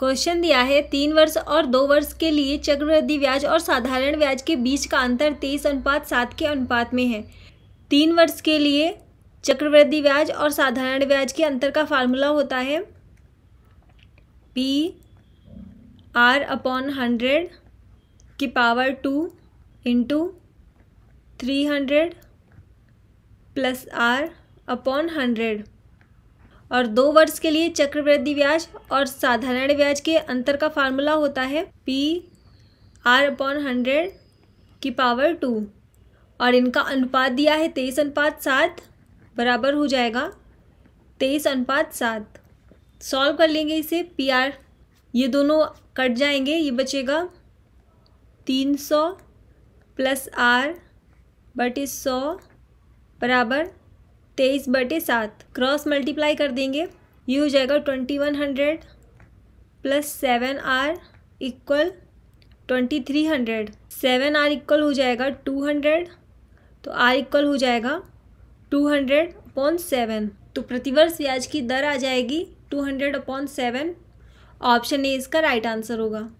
question दिया है तीन वर्ष और दो वर्ष के लिए चक्रवृद्धि ब्याज और साधारण ब्याज के बीच का अंतर तेईस अनुपात सात के अनुपात में है तीन वर्ष के लिए चक्रवृद्धि ब्याज और साधारण ब्याज के अंतर का फार्मूला होता है पी आर अपॉन हंड्रेड की power two into three hundred plus R upon hundred और दो वर्ष के लिए चक्रवृद्धि ब्याज और साधारण ब्याज के अंतर का फार्मूला होता है पी आर अपॉन हंड्रेड की पावर टू और इनका अनुपात दिया है तेईस अनुपात सात बराबर हो जाएगा तेईस अनुपात सात सॉल्व कर लेंगे इसे पी आर ये दोनों कट जाएंगे ये बचेगा तीन सौ प्लस आर बटे सौ बराबर तेईस बटे सात क्रॉस मल्टीप्लाई कर देंगे ये हो जाएगा twenty one hundred plus seven R equal twenty three hundred seven R equal हो जाएगा टू हंड्रेड तो आर इक्वल हो जाएगा टू हंड्रेड अपॉन सेवन तो प्रतिवर्ष ब्याज की दर आ जाएगी two hundred upon seven option A इसका राइट आंसर होगा